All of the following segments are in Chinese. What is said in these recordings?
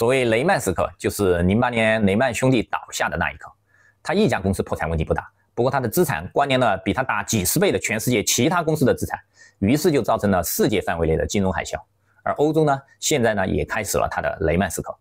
所谓雷曼时刻，就是零八年雷曼兄弟倒下的那一刻。他一家公司破产问题不大，不过他的资产关联了比他大几十倍的全世界其他公司的资产，于是就造成了世界范围内的金融海啸。而欧洲呢，现在呢也开始了它的雷曼时刻。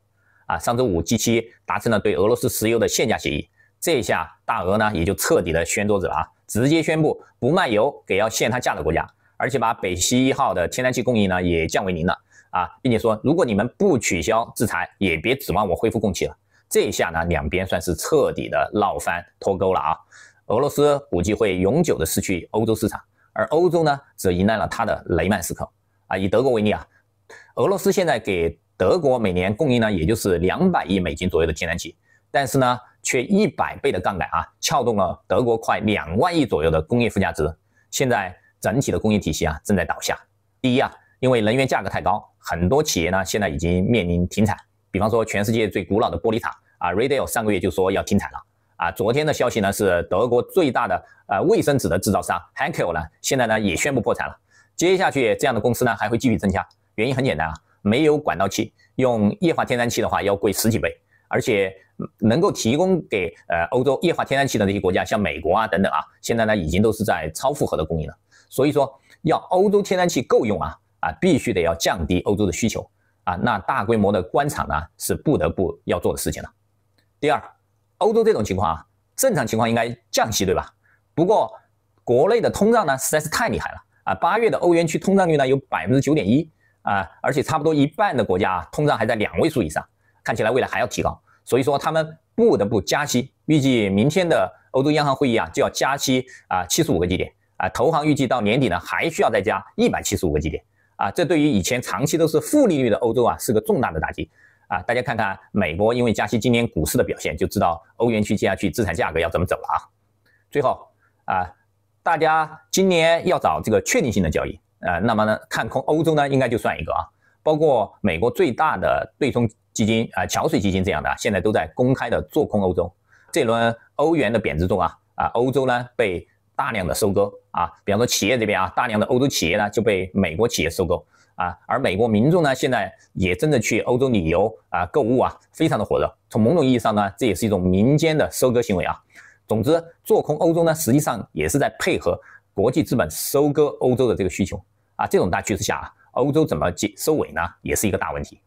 啊，上周五 G7 达成了对俄罗斯石油的限价协议，这一下大俄呢也就彻底的掀桌子了啊，直接宣布不卖油给要限他价的国家，而且把北溪一号的天然气供应呢也降为零了。啊，并且说，如果你们不取消制裁，也别指望我恢复供气了。这一下呢，两边算是彻底的闹翻脱钩了啊！俄罗斯估计会永久的失去欧洲市场，而欧洲呢，则迎来了它的雷曼时刻啊！以德国为例啊，俄罗斯现在给德国每年供应呢，也就是两百亿美金左右的天然气，但是呢，却一百倍的杠杆啊，撬动了德国快两万亿左右的工业附加值。现在整体的工业体系啊，正在倒下。第一啊。因为能源价格太高，很多企业呢现在已经面临停产。比方说，全世界最古老的玻璃塔啊，Radel 上个月就说要停产了啊。昨天的消息呢是，德国最大的呃卫生纸的制造商 Hanko 呢，现在呢也宣布破产了。接下去这样的公司呢还会继续增加。原因很简单啊，没有管道气，用液化天然气的话要贵十几倍，而且能够提供给呃欧洲液化天然气的那些国家，像美国啊等等啊，现在呢已经都是在超负荷的供应了。所以说，要欧洲天然气够用啊。啊，必须得要降低欧洲的需求啊，那大规模的关厂呢是不得不要做的事情了。第二，欧洲这种情况啊，正常情况应该降息对吧？不过国内的通胀呢实在是太厉害了啊，八月的欧元区通胀率呢有百分之九点一啊，而且差不多一半的国家啊通胀还在两位数以上，看起来未来还要提高，所以说他们不得不加息。预计明天的欧洲央行会议啊就要加息啊七十五个基点啊，投行预计到年底呢还需要再加一百七十五个基点。啊，这对于以前长期都是负利率的欧洲啊，是个重大的打击，啊，大家看看美国因为加息，今年股市的表现就知道欧元区接下去资产价格要怎么走了啊。最后啊，大家今年要找这个确定性的交易，呃，那么呢，看空欧洲呢，应该就算一个啊，包括美国最大的对冲基金啊，桥水基金这样的，现在都在公开的做空欧洲。这轮欧元的贬值中啊，啊，欧洲呢被。大量的收割啊，比方说企业这边啊，大量的欧洲企业呢就被美国企业收购啊，而美国民众呢现在也真的去欧洲旅游啊、购物啊，非常的火热。从某种意义上呢，这也是一种民间的收割行为啊。总之，做空欧洲呢，实际上也是在配合国际资本收割欧洲的这个需求啊。这种大趋势下啊，欧洲怎么解收尾呢，也是一个大问题。